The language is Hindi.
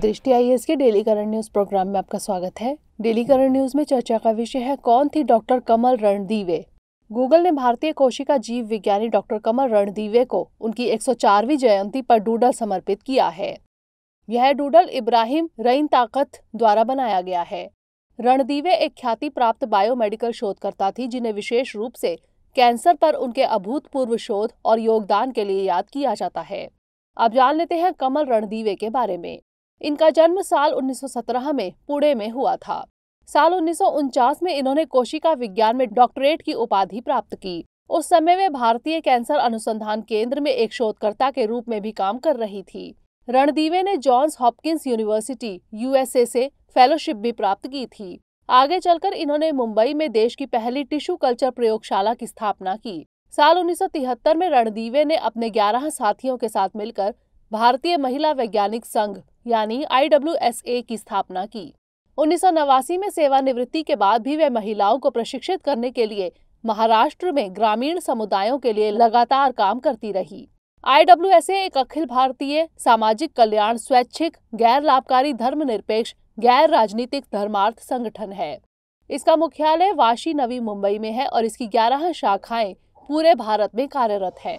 दृष्टि आई के डेली करंट न्यूज प्रोग्राम में आपका स्वागत है डेली करंट न्यूज में चर्चा का विषय है कौन थी डॉक्टर कमल रणदीवे गूगल ने भारतीय कोशिका जीव विज्ञानी डॉक्टर कमल रणदीवे को उनकी 104वीं जयंती पर डूडल समर्पित किया है यह डूडल इब्राहिम रईन ताकत द्वारा बनाया गया है रणदीवे एक ख्याति प्राप्त बायोमेडिकल शोधकर्ता थी जिन्हें विशेष रूप से कैंसर पर उनके अभूतपूर्व शोध और योगदान के लिए याद किया जाता है अब जान लेते हैं कमल रणदीवे के बारे में इनका जन्म साल 1917 में पुणे में हुआ था साल उन्नीस में इन्होंने कोशिका विज्ञान में डॉक्टरेट की उपाधि प्राप्त की उस समय वे भारतीय कैंसर अनुसंधान केंद्र में एक शोधकर्ता के रूप में भी काम कर रही थी रणदीवे ने जॉन्स हॉपकिंस यूनिवर्सिटी यूएसए से फेलोशिप भी प्राप्त की थी आगे चलकर इन्होंने मुंबई में देश की पहली टिश्यू कल्चर प्रयोगशाला की स्थापना की साल 1973 में रणदीवे ने अपने 11 साथियों के साथ मिलकर भारतीय महिला वैज्ञानिक संघ यानी आई की स्थापना की उन्नीस में सेवानिवृत्ति के बाद भी वे महिलाओं को प्रशिक्षित करने के लिए महाराष्ट्र में ग्रामीण समुदायों के लिए लगातार काम करती रही आई एक अखिल भारतीय सामाजिक कल्याण स्वैच्छिक गैर लाभकारी धर्मनिरपेक्ष गैर राजनीतिक धर्मार्थ संगठन है इसका मुख्यालय वाशी नवी मुंबई में है और इसकी ग्यारह शाखाएं पूरे भारत में कार्यरत हैं